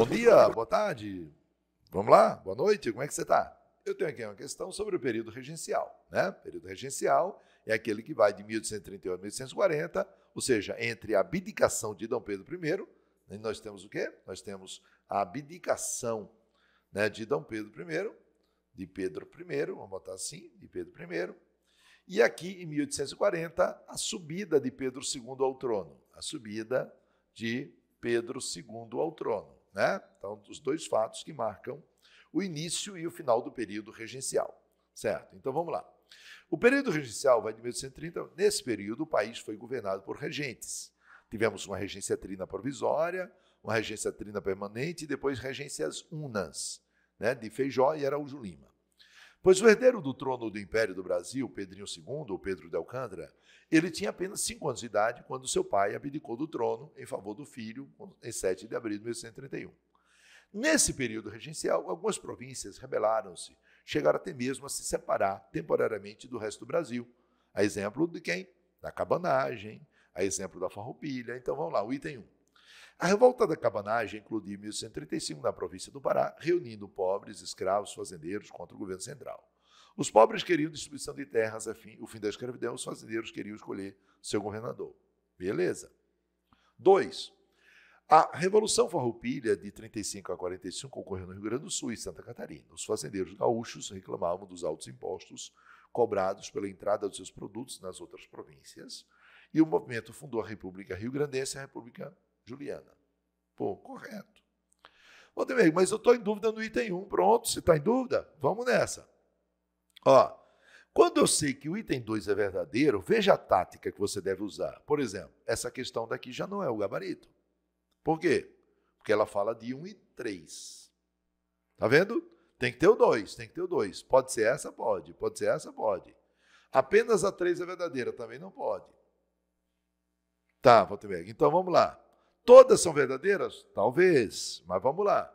Bom dia, boa tarde. Vamos lá? Boa noite, como é que você está? Eu tenho aqui uma questão sobre o período regencial. Né? O período regencial é aquele que vai de 1831 a 1840, ou seja, entre a abdicação de Dom Pedro I, nós temos o quê? Nós temos a abdicação né, de Dom Pedro I, de Pedro I, vamos botar assim, de Pedro I, e aqui em 1840, a subida de Pedro II ao trono, a subida de Pedro II ao trono. Né? Então, os dois fatos que marcam o início e o final do período regencial. Certo? Então vamos lá. O período regencial vai de 1830. Nesse período, o país foi governado por regentes. Tivemos uma regência trina provisória, uma regência trina permanente e depois regências unas, né? de Feijó e Araújo Lima. Pois o herdeiro do trono do Império do Brasil, Pedrinho II, ou Pedro de Alcântara, ele tinha apenas cinco anos de idade quando seu pai abdicou do trono em favor do filho em 7 de abril de 1831. Nesse período regencial, algumas províncias rebelaram-se, chegaram até mesmo a se separar temporariamente do resto do Brasil. A exemplo de quem? Da cabanagem, a exemplo da farroupilha. Então vamos lá, o item 1. A revolta da cabanagem incluiu em 1135 na província do Pará, reunindo pobres, escravos, fazendeiros contra o governo central. Os pobres queriam distribuição de terras, fim, o fim da escravidão, os fazendeiros queriam escolher seu governador. Beleza. 2. A Revolução Farroupilha de 35 a 45 ocorreu no Rio Grande do Sul e Santa Catarina. Os fazendeiros gaúchos reclamavam dos altos impostos cobrados pela entrada dos seus produtos nas outras províncias, e o movimento fundou a República Rio Grandense e a República Juliana. Pô, correto. Valdemir, mas eu estou em dúvida no item 1. Pronto, se está em dúvida, vamos nessa. Ó, quando eu sei que o item 2 é verdadeiro, veja a tática que você deve usar. Por exemplo, essa questão daqui já não é o gabarito. Por quê? Porque ela fala de 1 um e 3. Tá vendo? Tem que ter o 2, tem que ter o 2. Pode ser essa? Pode. Pode ser essa? Pode. Apenas a 3 é verdadeira, também não pode. Tá, Valtemberg. Então vamos lá. Todas são verdadeiras? Talvez, mas vamos lá.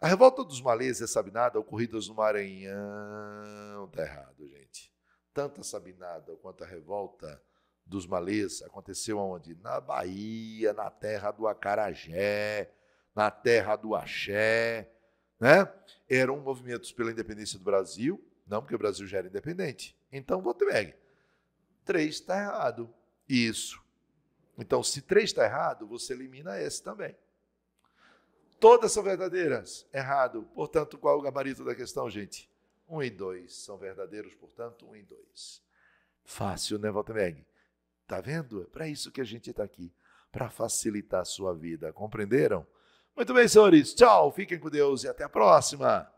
A revolta dos malês e a Sabinada, ocorridas no Maranhão, está errado, gente. Tanto a Sabinada quanto a revolta dos malês aconteceu onde? Na Bahia, na terra do Acarajé, na terra do Axé. Né? Eram movimentos pela independência do Brasil, não porque o Brasil já era independente. Então, voto e Três está errado. Isso. Então, se três está errado, você elimina esse também. Todas são verdadeiras. Errado. Portanto, qual é o gabarito da questão, gente? Um e dois são verdadeiros, portanto, um e dois. Fácil, né, Waltemeg? Tá vendo? É para isso que a gente está aqui, para facilitar a sua vida. Compreenderam? Muito bem, senhores. Tchau, fiquem com Deus e até a próxima.